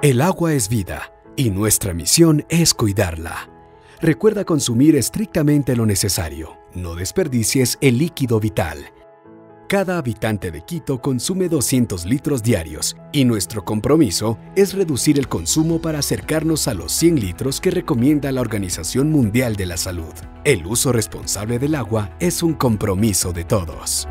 El agua es vida y nuestra misión es cuidarla. Recuerda consumir estrictamente lo necesario. No desperdicies el líquido vital. Cada habitante de Quito consume 200 litros diarios y nuestro compromiso es reducir el consumo para acercarnos a los 100 litros que recomienda la Organización Mundial de la Salud. El uso responsable del agua es un compromiso de todos.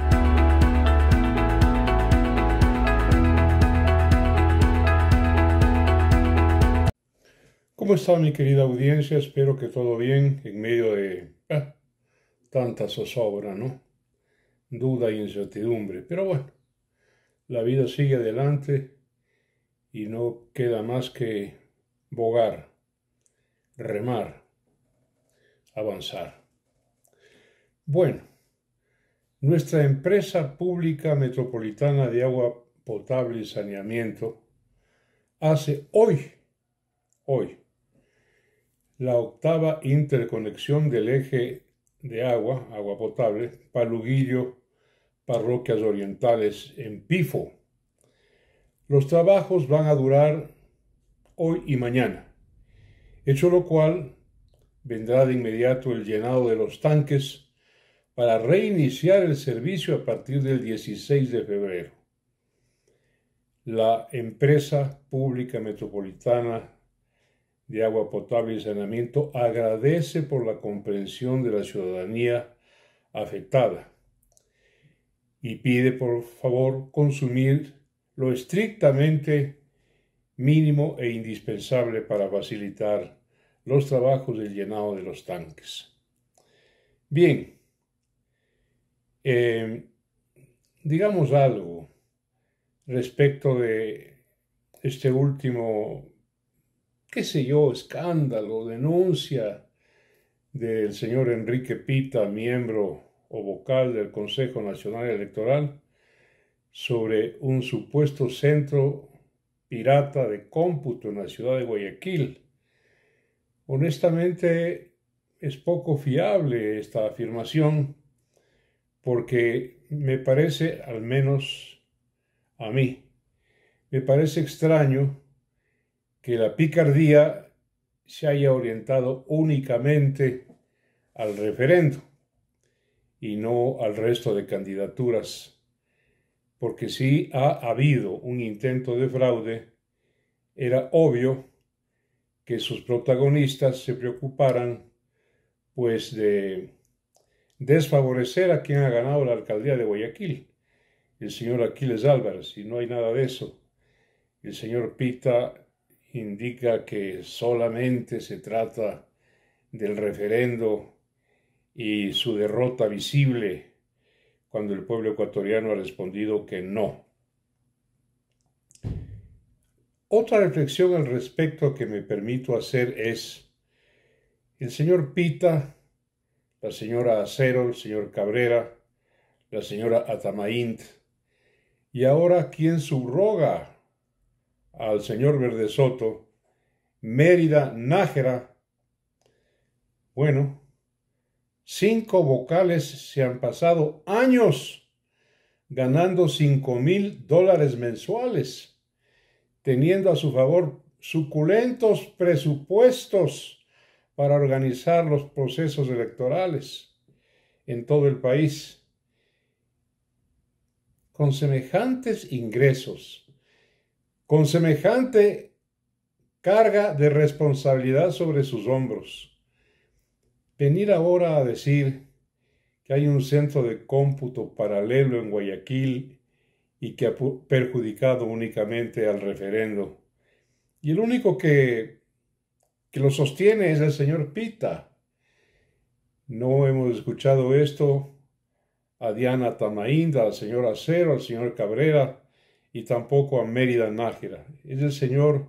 ¿Cómo está mi querida audiencia? Espero que todo bien en medio de ah, tanta zozobra, ¿no? Duda e incertidumbre. Pero bueno, la vida sigue adelante y no queda más que bogar, remar, avanzar. Bueno, nuestra empresa pública metropolitana de agua potable y saneamiento hace hoy, hoy, la octava interconexión del eje de agua, agua potable, Paluguillo, parroquias orientales en Pifo. Los trabajos van a durar hoy y mañana, hecho lo cual vendrá de inmediato el llenado de los tanques para reiniciar el servicio a partir del 16 de febrero. La empresa pública metropolitana de agua potable y saneamiento agradece por la comprensión de la ciudadanía afectada y pide por favor consumir lo estrictamente mínimo e indispensable para facilitar los trabajos del llenado de los tanques. Bien, em, digamos algo respecto de este último qué sé yo, escándalo, denuncia del señor Enrique Pita, miembro o vocal del Consejo Nacional Electoral, sobre un supuesto centro pirata de cómputo en la ciudad de Guayaquil. Honestamente, es poco fiable esta afirmación porque me parece, al menos a mí, me parece extraño que la picardía se haya orientado únicamente al referendo y no al resto de candidaturas, porque si ha habido un intento de fraude, era obvio que sus protagonistas se preocuparan pues de desfavorecer a quien ha ganado la alcaldía de Guayaquil, el señor Aquiles Álvarez, y no hay nada de eso. El señor Pita indica que solamente se trata del referendo y su derrota visible cuando el pueblo ecuatoriano ha respondido que no. Otra reflexión al respecto que me permito hacer es, el señor Pita, la señora Acero, el señor Cabrera, la señora Atamaint, y ahora quien subroga al señor Verde Soto, Mérida Nájera. Bueno, cinco vocales se han pasado años ganando cinco mil dólares mensuales, teniendo a su favor suculentos presupuestos para organizar los procesos electorales en todo el país. Con semejantes ingresos, con semejante carga de responsabilidad sobre sus hombros. Venir ahora a decir que hay un centro de cómputo paralelo en Guayaquil y que ha perjudicado únicamente al referendo. Y el único que, que lo sostiene es el señor Pita. No hemos escuchado esto a Diana Tamainda, al señor Acero, al señor Cabrera, y tampoco a Mérida Nájera. Es el señor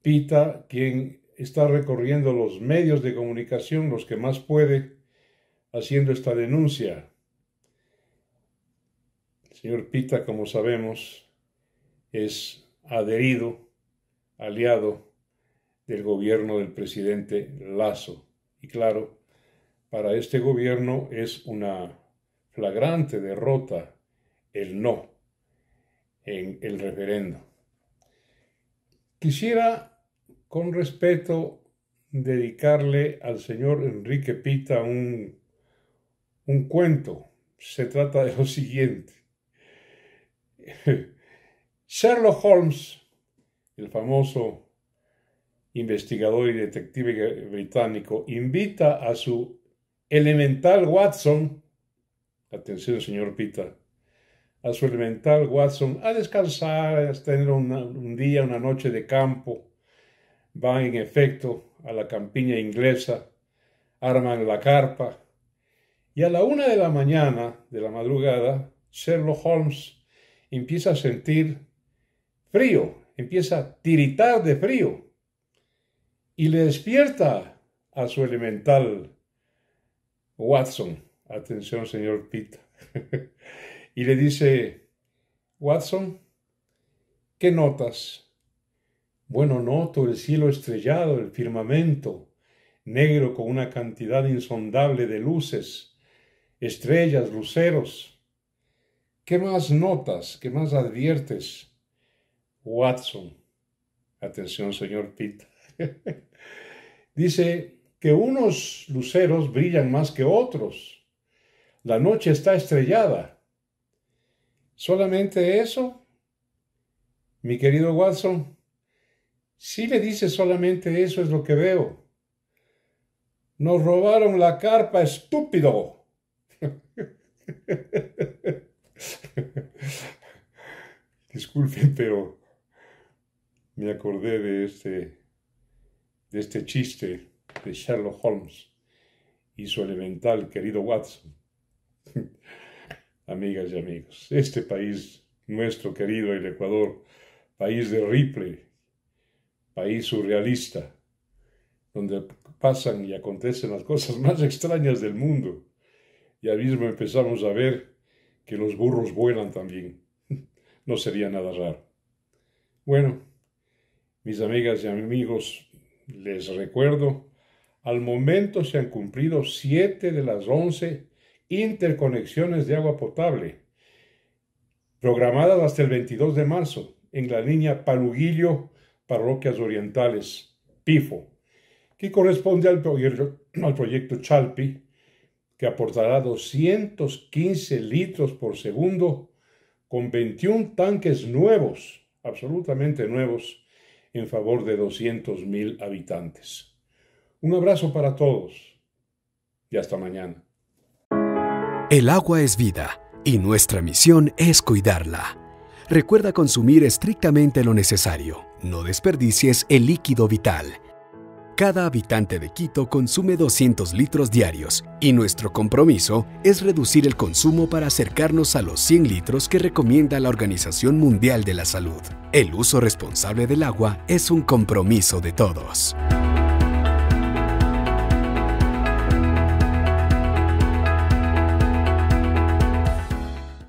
Pita quien está recorriendo los medios de comunicación, los que más puede, haciendo esta denuncia. El señor Pita, como sabemos, es adherido, aliado del gobierno del presidente Lazo. Y claro, para este gobierno es una flagrante derrota el no en el referendo. Quisiera, con respeto, dedicarle al señor Enrique Pita un, cuento. Se trata de lo siguiente. Sherlock Holmes, el famoso investigador y detective británico, invita a su elemental Watson, atención señor Pita, a su elemental Watson a descansar, a tener un día, una noche de campo. Van en efecto a la campiña inglesa, arman la carpa y a la una de la mañana de la madrugada, Sherlock Holmes empieza a sentir frío, empieza a tiritar de frío y le despierta a su elemental Watson. Atención, señor Pitt. y le dice, Watson, ¿qué notas? Bueno, noto el cielo estrellado, el firmamento, negro con una cantidad insondable de luces, estrellas, luceros. ¿Qué más notas? ¿Qué más adviertes? Watson. Atención, señor Pitt. Dice que unos luceros brillan más que otros. La noche está estrellada solamente eso, mi querido Watson, si le dice solamente eso es lo que veo. Nos robaron la carpa, estúpido. Disculpen, pero me acordé de este, de este chiste de Sherlock Holmes y su elemental querido Watson. amigas y amigos. Este país, nuestro querido el Ecuador, país de Ripley, país surrealista, donde pasan y acontecen las cosas más extrañas del mundo. Y al mismo empezamos a ver que los burros vuelan también. No sería nada raro. Bueno, mis amigas y amigos, les recuerdo, al momento se han cumplido siete de las once interconexiones de agua potable, programadas hasta el 22 de marzo en la línea Paluguillo, Parroquias Orientales, PIFO, que corresponde al, proyecto, al proyecto Chalpi, que aportará 215 litros por segundo con 21 tanques nuevos, absolutamente nuevos, en favor de 200.000 mil habitantes. Un abrazo para todos y hasta mañana. El agua es vida y nuestra misión es cuidarla. Recuerda consumir estrictamente lo necesario. No desperdicies el líquido vital. Cada habitante de Quito consume 200 litros diarios y nuestro compromiso es reducir el consumo para acercarnos a los 100 litros que recomienda la Organización Mundial de la Salud. El uso responsable del agua es un compromiso de todos.